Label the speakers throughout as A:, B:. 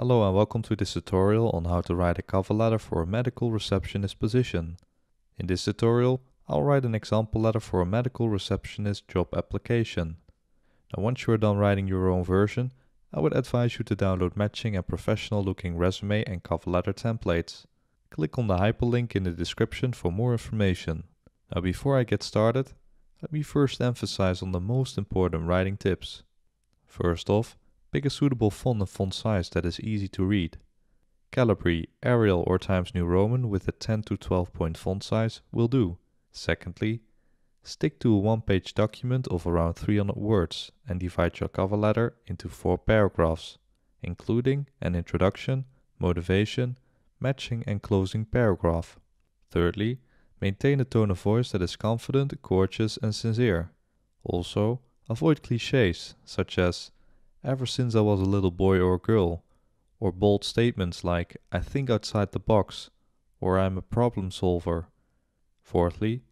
A: Hello and welcome to this tutorial on how to write a cover letter for a medical receptionist position. In this tutorial, I'll write an example letter for a medical receptionist job application. Now once you are done writing your own version, I would advise you to download matching and professional looking resume and cover letter templates. Click on the hyperlink in the description for more information. Now before I get started, let me first emphasize on the most important writing tips. First off, Pick a suitable font and font size that is easy to read. Calibri, Arial or Times New Roman with a 10 to 12 point font size will do. Secondly, stick to a one-page document of around 300 words and divide your cover letter into four paragraphs, including an introduction, motivation, matching and closing paragraph. Thirdly, maintain a tone of voice that is confident, courteous, and sincere. Also, avoid cliches such as ever since I was a little boy or girl, or bold statements like, I think outside the box, or I'm a problem solver. Fourthly,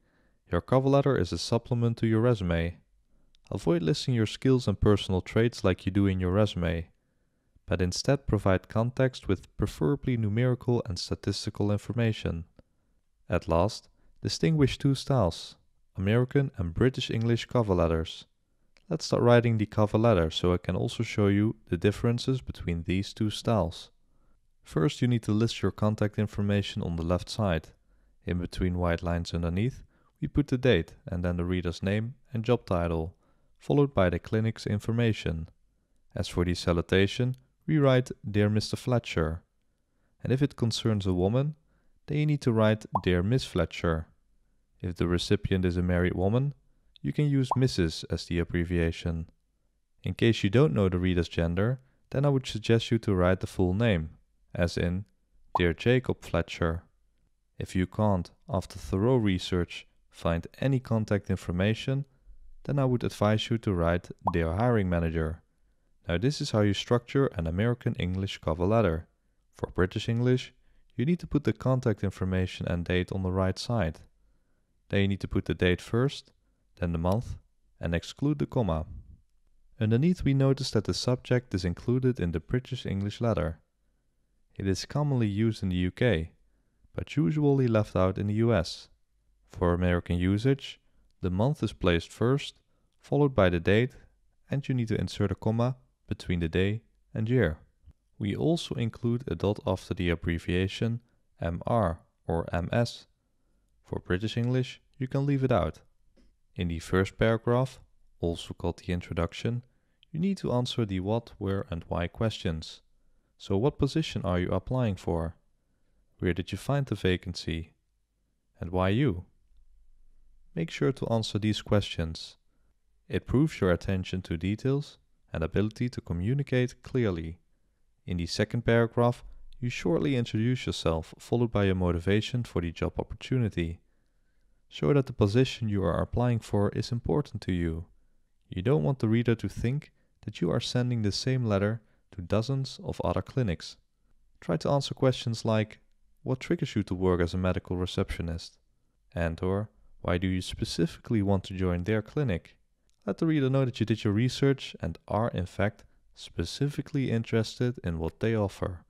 A: your cover letter is a supplement to your resume. Avoid listing your skills and personal traits like you do in your resume, but instead provide context with preferably numerical and statistical information. At last, distinguish two styles American and British English cover letters. Let's start writing the cover letter so I can also show you the differences between these two styles. First you need to list your contact information on the left side. In between white lines underneath, we put the date and then the reader's name and job title, followed by the clinic's information. As for the salutation, we write Dear Mr. Fletcher. And if it concerns a woman, then you need to write Dear Miss Fletcher. If the recipient is a married woman, you can use Mrs. as the abbreviation. In case you don't know the reader's gender, then I would suggest you to write the full name, as in Dear Jacob Fletcher. If you can't, after thorough research, find any contact information, then I would advise you to write Dear Hiring Manager. Now this is how you structure an American English cover letter. For British English, you need to put the contact information and date on the right side. Then you need to put the date first then the month, and exclude the comma. Underneath we notice that the subject is included in the British English letter. It is commonly used in the UK, but usually left out in the US. For American usage, the month is placed first, followed by the date, and you need to insert a comma between the day and year. We also include a dot after the abbreviation MR or MS. For British English, you can leave it out. In the first paragraph, also called the introduction, you need to answer the what, where, and why questions. So, what position are you applying for? Where did you find the vacancy? And why you? Make sure to answer these questions. It proves your attention to details and ability to communicate clearly. In the second paragraph, you shortly introduce yourself, followed by your motivation for the job opportunity. Show that the position you are applying for is important to you. You don't want the reader to think that you are sending the same letter to dozens of other clinics. Try to answer questions like What triggers you to work as a medical receptionist? And or Why do you specifically want to join their clinic? Let the reader know that you did your research and are, in fact, specifically interested in what they offer.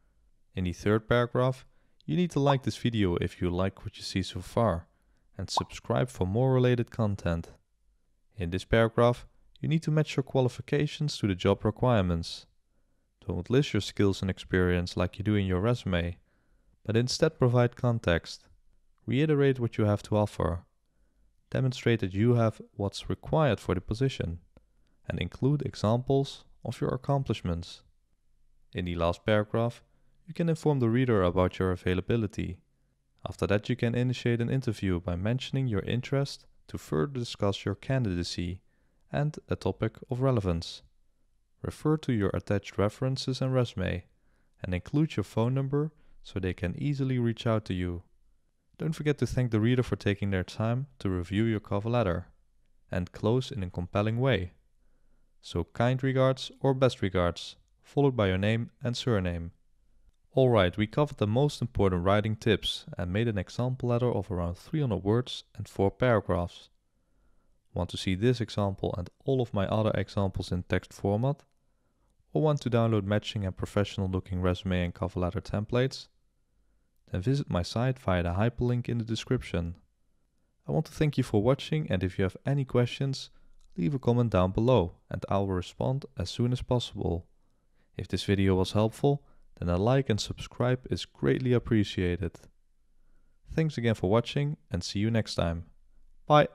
A: In the third paragraph, you need to like this video if you like what you see so far and subscribe for more related content. In this paragraph, you need to match your qualifications to the job requirements. Don't list your skills and experience like you do in your resume, but instead provide context. Reiterate what you have to offer. Demonstrate that you have what's required for the position, and include examples of your accomplishments. In the last paragraph, you can inform the reader about your availability after that, you can initiate an interview by mentioning your interest to further discuss your candidacy and a topic of relevance. Refer to your attached references and resume and include your phone number so they can easily reach out to you. Don't forget to thank the reader for taking their time to review your cover letter and close in a compelling way. So, kind regards or best regards, followed by your name and surname. Alright, we covered the most important writing tips and made an example letter of around 300 words and 4 paragraphs. Want to see this example and all of my other examples in text format? Or want to download matching and professional looking resume and cover letter templates? Then visit my site via the hyperlink in the description. I want to thank you for watching and if you have any questions, leave a comment down below and I will respond as soon as possible. If this video was helpful, then a like and subscribe is greatly appreciated. Thanks again for watching and see you next time. Bye!